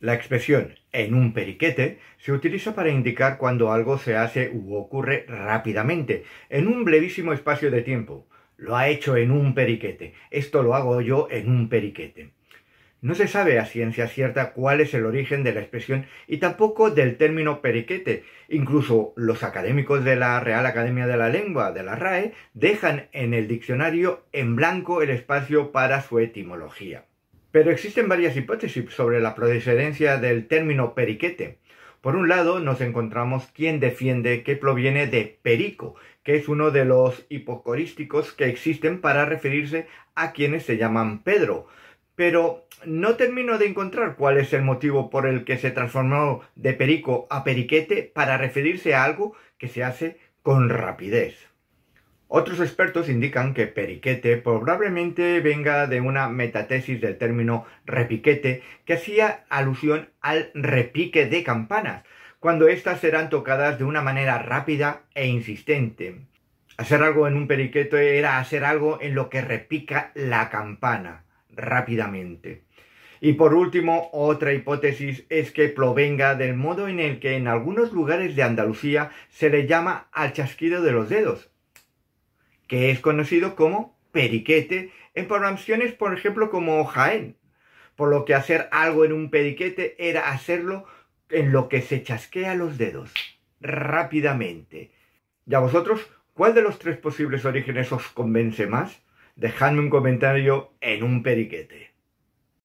La expresión en un periquete se utiliza para indicar cuando algo se hace u ocurre rápidamente, en un brevísimo espacio de tiempo. Lo ha hecho en un periquete. Esto lo hago yo en un periquete. No se sabe a ciencia cierta cuál es el origen de la expresión y tampoco del término periquete. Incluso los académicos de la Real Academia de la Lengua, de la RAE, dejan en el diccionario en blanco el espacio para su etimología. Pero existen varias hipótesis sobre la procedencia del término periquete. Por un lado, nos encontramos quien defiende que proviene de perico, que es uno de los hipocorísticos que existen para referirse a quienes se llaman Pedro. Pero no termino de encontrar cuál es el motivo por el que se transformó de perico a periquete para referirse a algo que se hace con rapidez. Otros expertos indican que periquete probablemente venga de una metatesis del término repiquete que hacía alusión al repique de campanas, cuando éstas serán tocadas de una manera rápida e insistente. Hacer algo en un periquete era hacer algo en lo que repica la campana rápidamente. Y por último, otra hipótesis es que provenga del modo en el que en algunos lugares de Andalucía se le llama al chasquido de los dedos, que es conocido como periquete en programaciones, por ejemplo, como Jaén, por lo que hacer algo en un periquete era hacerlo en lo que se chasquea los dedos, rápidamente. ¿Y a vosotros cuál de los tres posibles orígenes os convence más? Dejadme un comentario en un periquete.